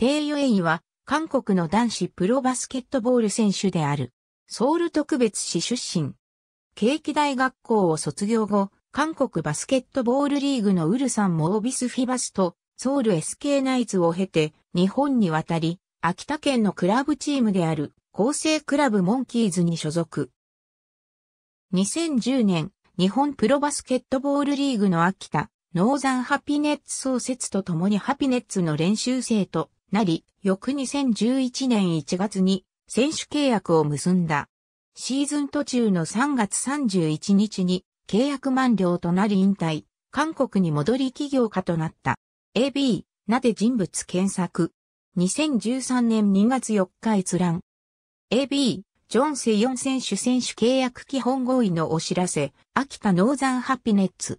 テイ・ユエイは、韓国の男子プロバスケットボール選手である。ソウル特別市出身。景気大学校を卒業後、韓国バスケットボールリーグのウルサンモービスフィバスとソウル SK ナイツを経て日本に渡り、秋田県のクラブチームである厚生クラブモンキーズに所属。2010年、日本プロバスケットボールリーグの秋田、ノーザンハピネッツ創設とともにハピネッツの練習生となり、翌2011年1月に選手契約を結んだ。シーズン途中の3月31日に契約満了となり引退、韓国に戻り起業家となった。AB、なで人物検索。2013年2月4日閲覧。AB、ジョンセヨン選手選手契約基本合意のお知らせ、秋田ノーザンハピネッツ。